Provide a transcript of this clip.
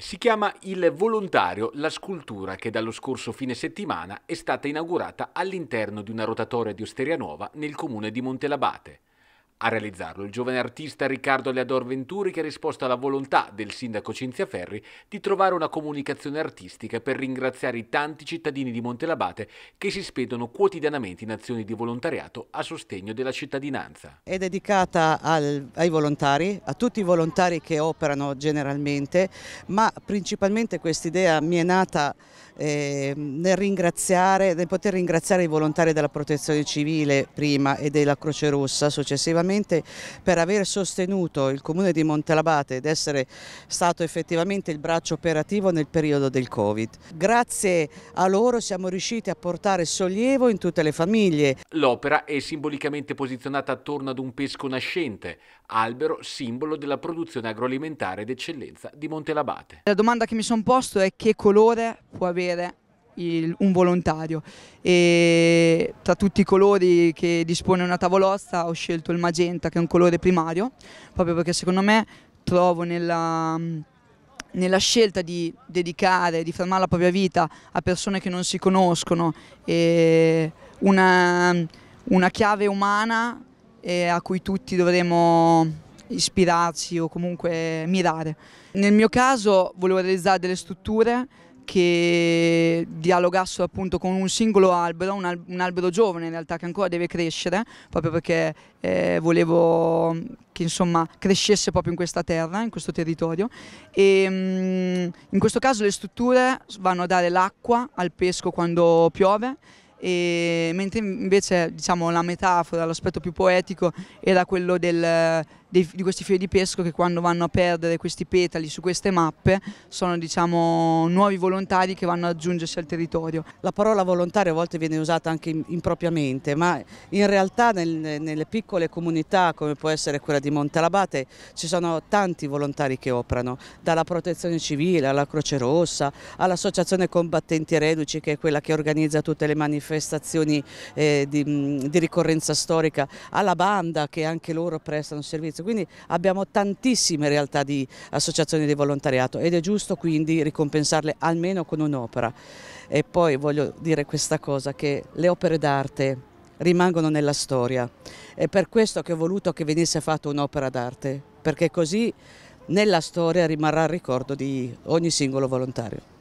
Si chiama Il Volontario la scultura che dallo scorso fine settimana è stata inaugurata all'interno di una rotatoria di Osteria Nuova nel comune di Montelabate. A realizzarlo il giovane artista Riccardo Leador Venturi che ha risposto alla volontà del sindaco Cinzia Ferri di trovare una comunicazione artistica per ringraziare i tanti cittadini di Montelabate che si spedono quotidianamente in azioni di volontariato a sostegno della cittadinanza. È dedicata al, ai volontari, a tutti i volontari che operano generalmente, ma principalmente quest'idea mi è nata eh, nel, nel poter ringraziare i volontari della protezione civile prima e della Croce Rossa successivamente veramente per aver sostenuto il Comune di Montelabate ed essere stato effettivamente il braccio operativo nel periodo del Covid. Grazie a loro siamo riusciti a portare sollievo in tutte le famiglie. L'opera è simbolicamente posizionata attorno ad un pesco nascente, albero simbolo della produzione agroalimentare d'eccellenza di Montelabate. La domanda che mi sono posto è che colore può avere il, un volontario e tra tutti i colori che dispone una tavolozza ho scelto il magenta che è un colore primario proprio perché secondo me trovo nella, nella scelta di dedicare, di fermare la propria vita a persone che non si conoscono una, una chiave umana a cui tutti dovremo ispirarsi o comunque mirare. Nel mio caso volevo realizzare delle strutture che dialogassero appunto con un singolo albero, un, al un, albero giovane in realtà che ancora deve crescere, proprio perché eh, volevo che insomma crescesse proprio in questa terra, in questo territorio. E, mh, mm, in questo caso le strutture vanno a dare l'acqua al pesco quando piove, e mentre invece diciamo, la metafora, l'aspetto più poetico era quello del, dei, di questi fiori di pesco che quando vanno a perdere questi petali su queste mappe sono diciamo, nuovi volontari che vanno ad aggiungersi al territorio. La parola volontario a volte viene usata anche impropriamente, ma in realtà nel, nelle piccole comunità come può essere quella di Montalabate ci sono tanti volontari che operano, dalla protezione civile alla Croce Rossa, all'associazione combattenti reduci che è quella che organizza tutte le manifestazioni eh, di, di ricorrenza storica, alla banda che anche loro prestano servizio servizio, quindi abbiamo tantissime realtà di associazioni di volontariato ed è giusto quindi ricompensarle almeno con un'opera. E poi voglio dire questa cosa, che le opere d'arte rimangono nella storia, è per questo che ho voluto che venisse fatta un'opera d'arte, perché così nella storia rimarrà il ricordo di ogni singolo volontario.